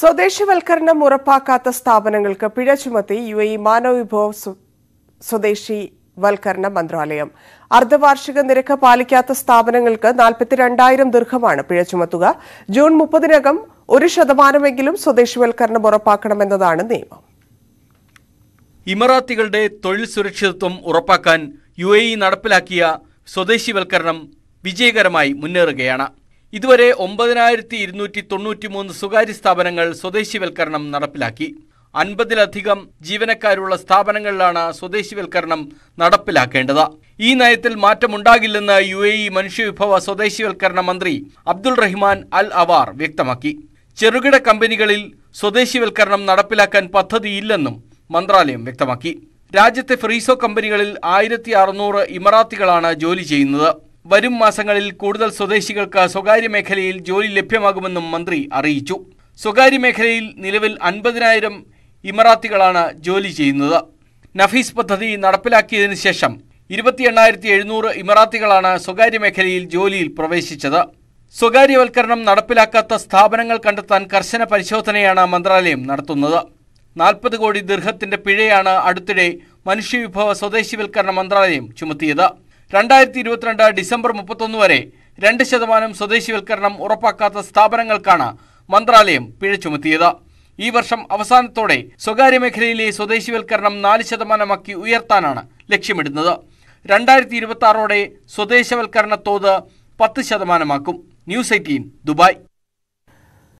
സ്വദേശവൽക്കരണം ഉറപ്പാക്കാത്ത സ്ഥാപനങ്ങൾക്ക് പിഴ ചുമത്തി യു എ മാനവവിഭവ സ്വദേശി വൽക്കരണ മന്ത്രാലയം അർദ്ധവാർഷിക നിരക്ക് പാലിക്കാത്ത സ്ഥാപനങ്ങൾക്ക് നാൽപ്പത്തിരണ്ടായിരം ദീർഘമാണ് പിഴ ചുമത്തുക ജൂൺ മുപ്പതിനകം ഒരു ശതമാനമെങ്കിലും സ്വദേശിവൽക്കരണം ഉറപ്പാക്കണമെന്നതാണ് നിയമം ഇമറാത്തികളുടെ തൊഴിൽ സുരക്ഷിതത്വം ഉറപ്പാക്കാൻ യു നടപ്പിലാക്കിയ സ്വദേശിവൽക്കരണം വിജയകരമായി മുന്നേറുകയാണ് ഇതുവരെ ഒമ്പതിനായിരത്തി ഇരുന്നൂറ്റി തൊണ്ണൂറ്റി മൂന്ന് സ്വകാര്യ സ്ഥാപനങ്ങൾ സ്വദേശിവൽക്കരണം നടപ്പിലാക്കി അൻപതിലധികം ജീവനക്കാരുള്ള സ്ഥാപനങ്ങളിലാണ് സ്വദേശിവൽക്കരണം നടപ്പിലാക്കേണ്ടത് ഈ നയത്തിൽ മാറ്റമുണ്ടാകില്ലെന്ന് യു എ ഇ മനുഷ്യവിഭവ സ്വദേശിവൽക്കരണ മന്ത്രി അബ്ദുൾ റഹ്മാൻ അൽ അവാർ വ്യക്തമാക്കി ചെറുകിട കമ്പനികളിൽ സ്വദേശിവൽക്കരണം നടപ്പിലാക്കാൻ പദ്ധതിയില്ലെന്നും മന്ത്രാലയം വ്യക്തമാക്കി രാജ്യത്തെ ഫ്രീസോ കമ്പനികളിൽ ആയിരത്തി അറുന്നൂറ് ഇമറാത്തികളാണ് ജോലി ചെയ്യുന്നത് വരും മാസങ്ങളിൽ കൂടുതൽ സ്വദേശികൾക്ക് സ്വകാര്യ മേഖലയിൽ ജോലി ലഭ്യമാകുമെന്നും മന്ത്രി അറിയിച്ചു സ്വകാര്യ മേഖലയിൽ നിലവിൽ അൻപതിനായിരം ഇമറാത്തികളാണ് ജോലി ചെയ്യുന്നത് നഫീസ് പദ്ധതി നടപ്പിലാക്കിയതിനു ശേഷം ഇരുപത്തി എണ്ണായിരത്തി എഴുന്നൂറ് ഇമറാത്തികളാണ് സ്വകാര്യ മേഖലയിൽ ജോലിയിൽ പ്രവേശിച്ചത് സ്വകാര്യവൽക്കരണം നടപ്പിലാക്കാത്ത സ്ഥാപനങ്ങൾ കണ്ടെത്താൻ കർശന പരിശോധനയാണ് മന്ത്രാലയം നടത്തുന്നത് നാൽപ്പത് കോടി ദീർഘത്തിന്റെ പിഴയാണ് അടുത്തിടെ മനുഷ്യവിഭവ സ്വദേശിവൽക്കരണ മന്ത്രാലയം ചുമത്തിയത് രണ്ടായിരത്തി ഇരുപത്തിരണ്ട് ഡിസംബർ മുപ്പത്തൊന്ന് വരെ രണ്ട് ശതമാനം സ്വദേശിവൽക്കരണം ഉറപ്പാക്കാത്ത സ്ഥാപനങ്ങൾക്കാണ് മന്ത്രാലയം പിഴ ചുമത്തിയത് ഈ വർഷം അവസാനത്തോടെ സ്വകാര്യ മേഖലയിലെ സ്വദേശിവൽക്കരണം നാല് ശതമാനമാക്കി ഉയർത്താനാണ് ലക്ഷ്യമിടുന്നത് രണ്ടായിരത്തി ഇരുപത്തി ആറോടെ സ്വദേശവൽക്കരണ തോത് പത്ത് ശതമാനമാക്കും ന്യൂസ് എയ്റ്റീൻ ദുബായ്